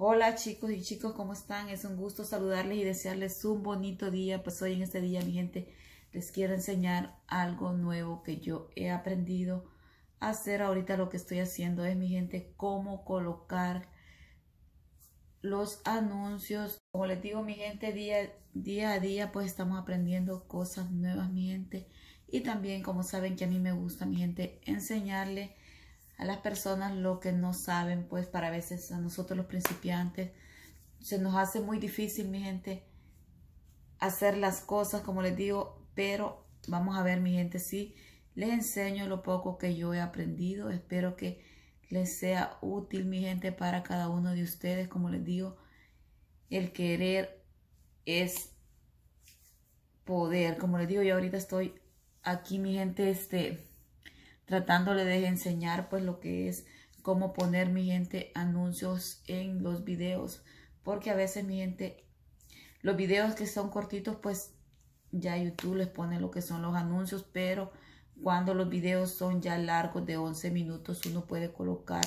Hola chicos y chicos, ¿cómo están? Es un gusto saludarles y desearles un bonito día. Pues hoy en este día, mi gente, les quiero enseñar algo nuevo que yo he aprendido a hacer. Ahorita lo que estoy haciendo es, mi gente, cómo colocar los anuncios. Como les digo, mi gente, día, día a día, pues estamos aprendiendo cosas nuevas, mi gente. Y también, como saben que a mí me gusta, mi gente, enseñarles a las personas lo que no saben, pues para veces a nosotros los principiantes se nos hace muy difícil, mi gente, hacer las cosas, como les digo, pero vamos a ver, mi gente, si sí, les enseño lo poco que yo he aprendido. Espero que les sea útil, mi gente, para cada uno de ustedes. Como les digo, el querer es poder. Como les digo, yo ahorita estoy aquí, mi gente, este tratándole de enseñar pues lo que es cómo poner mi gente anuncios en los videos porque a veces mi gente los videos que son cortitos pues ya YouTube les pone lo que son los anuncios pero cuando los videos son ya largos de 11 minutos uno puede colocar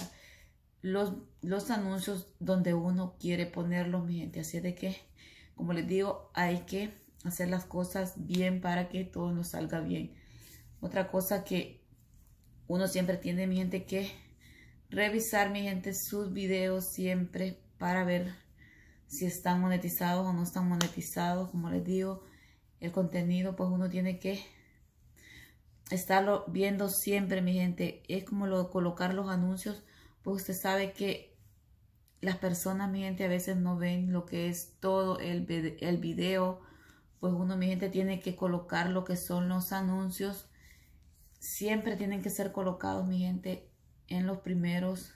los, los anuncios donde uno quiere ponerlos mi gente así de que como les digo hay que hacer las cosas bien para que todo nos salga bien otra cosa que uno siempre tiene, mi gente, que revisar, mi gente, sus videos siempre para ver si están monetizados o no están monetizados. Como les digo, el contenido, pues uno tiene que estarlo viendo siempre, mi gente. Es como lo, colocar los anuncios, pues usted sabe que las personas, mi gente, a veces no ven lo que es todo el, el video. Pues uno, mi gente, tiene que colocar lo que son los anuncios siempre tienen que ser colocados, mi gente, en los primeros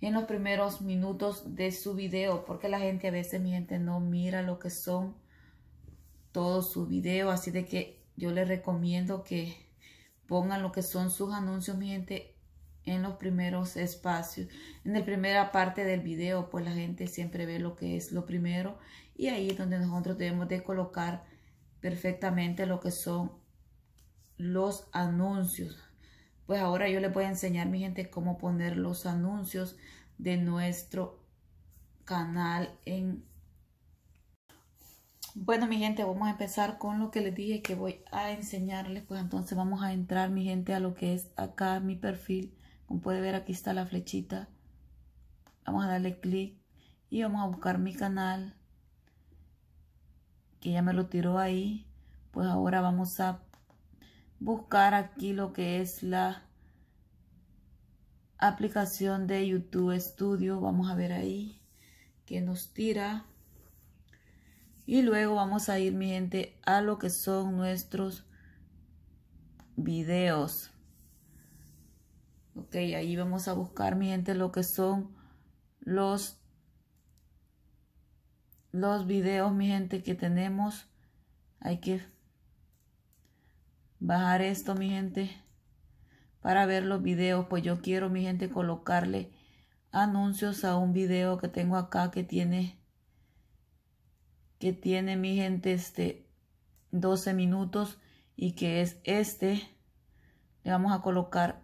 en los primeros minutos de su video, porque la gente a veces, mi gente, no mira lo que son todos su videos. así de que yo les recomiendo que pongan lo que son sus anuncios, mi gente, en los primeros espacios, en la primera parte del video, pues la gente siempre ve lo que es lo primero y ahí es donde nosotros debemos de colocar perfectamente lo que son los anuncios. Pues ahora yo les voy a enseñar, mi gente, cómo poner los anuncios de nuestro canal en... Bueno, mi gente, vamos a empezar con lo que les dije que voy a enseñarles. Pues entonces vamos a entrar, mi gente, a lo que es acá mi perfil. Como puede ver, aquí está la flechita. Vamos a darle clic y vamos a buscar mi canal. Que ya me lo tiró ahí. Pues ahora vamos a buscar aquí lo que es la aplicación de YouTube Studio. Vamos a ver ahí que nos tira. Y luego vamos a ir, mi gente, a lo que son nuestros videos. Ok, ahí vamos a buscar, mi gente, lo que son los, los videos, mi gente, que tenemos. Hay que bajar esto, mi gente, para ver los videos, pues yo quiero, mi gente, colocarle anuncios a un video que tengo acá que tiene, que tiene, mi gente, este, 12 minutos y que es este. Le vamos a colocar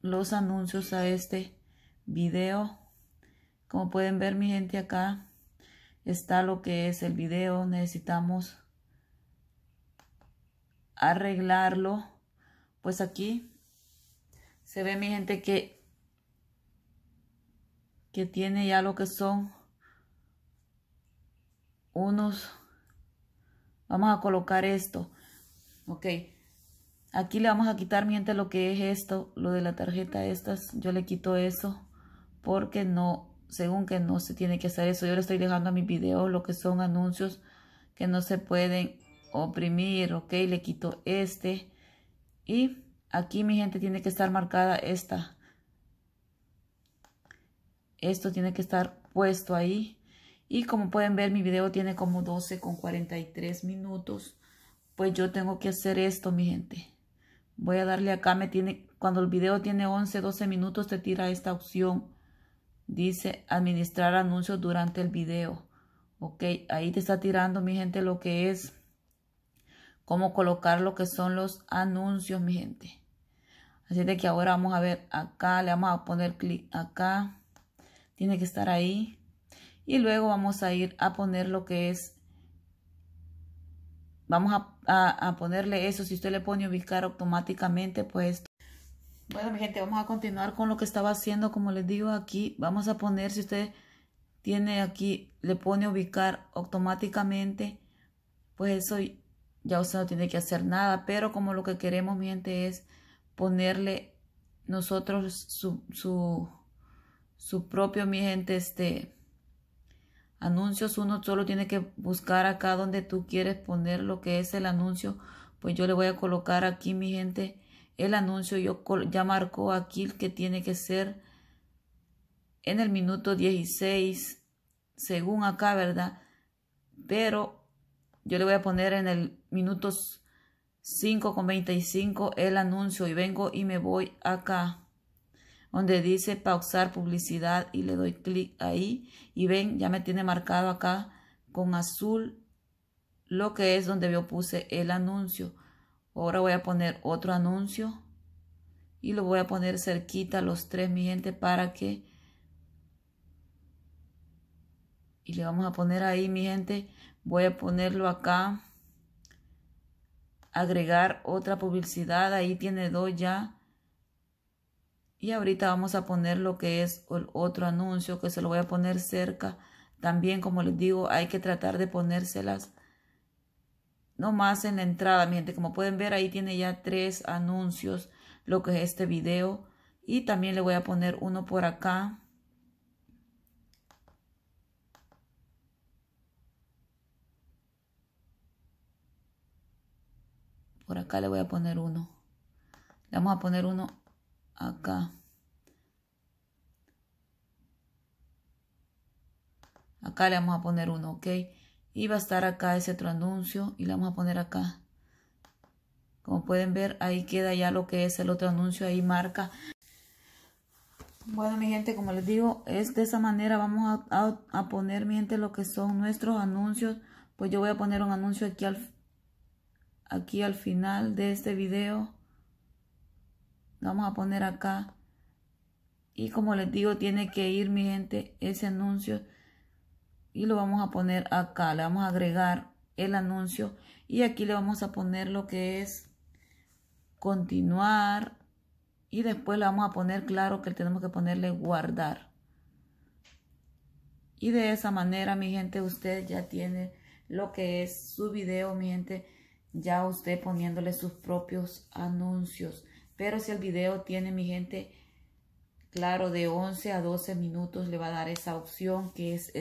los anuncios a este video. Como pueden ver, mi gente, acá está lo que es el video. Necesitamos arreglarlo. Pues aquí se ve mi gente que, que tiene ya lo que son unos... Vamos a colocar esto. Ok. Aquí le vamos a quitar, mi gente, lo que es esto, lo de la tarjeta estas. Yo le quito eso porque no, según que no se tiene que hacer eso. Yo le estoy dejando a mis videos lo que son anuncios que no se pueden oprimir, ok, le quito este y aquí mi gente tiene que estar marcada esta. Esto tiene que estar puesto ahí. Y como pueden ver, mi video tiene como 12 con 43 minutos. Pues yo tengo que hacer esto, mi gente. Voy a darle acá, me tiene, cuando el video tiene 11, 12 minutos, te tira esta opción. Dice administrar anuncios durante el video. Ok, ahí te está tirando, mi gente, lo que es cómo colocar lo que son los anuncios, mi gente. Así de que ahora vamos a ver acá, le vamos a poner clic acá. Tiene que estar ahí. Y luego vamos a ir a poner lo que es vamos a, ponerle eso, si usted le pone ubicar automáticamente, pues... Bueno, mi gente, vamos a continuar con lo que estaba haciendo, como les digo aquí, vamos a poner, si usted tiene aquí, le pone ubicar automáticamente, pues eso ya usted no tiene que hacer nada, pero como lo que queremos, mi gente, es ponerle nosotros su, su, propio, mi gente, este, anuncios, uno solo tiene que buscar acá donde tú quieres poner lo que es el anuncio, pues yo le voy a colocar aquí, mi gente, el anuncio, yo ya marco aquí que tiene que ser en el minuto 16, según acá, ¿verdad? Pero yo le voy a poner en el minutos 5 con 25 el anuncio y vengo y me voy acá donde dice pausar publicidad y le doy clic ahí y ven ya me tiene marcado acá con azul lo que es donde yo puse el anuncio ahora voy a poner otro anuncio y lo voy a poner cerquita los tres mi gente para que le vamos a poner ahí mi gente voy a ponerlo acá agregar otra publicidad ahí tiene dos ya y ahorita vamos a poner lo que es el otro anuncio que se lo voy a poner cerca también como les digo hay que tratar de ponérselas nomás en la entrada mi gente como pueden ver ahí tiene ya tres anuncios lo que es este video y también le voy a poner uno por acá Por acá le voy a poner uno. Le vamos a poner uno acá. Acá le vamos a poner uno, ¿ok? Y va a estar acá ese otro anuncio y le vamos a poner acá. Como pueden ver, ahí queda ya lo que es el otro anuncio, ahí marca. Bueno, mi gente, como les digo, es de esa manera vamos a, poner, mi gente, lo que son nuestros anuncios. Pues yo voy a poner un anuncio aquí al, aquí al final de este video. vamos a poner acá. Y como les digo, tiene que ir mi gente ese anuncio. Y lo vamos a poner acá. Le vamos a agregar el anuncio. Y aquí le vamos a poner lo que es continuar. Y después le vamos a poner claro que tenemos que ponerle guardar. Y de esa manera, mi gente, usted ya tiene lo que es su video, mi gente ya usted poniéndole sus propios anuncios. Pero si el video tiene mi gente, claro, de 11 a 12 minutos le va a dar esa opción que es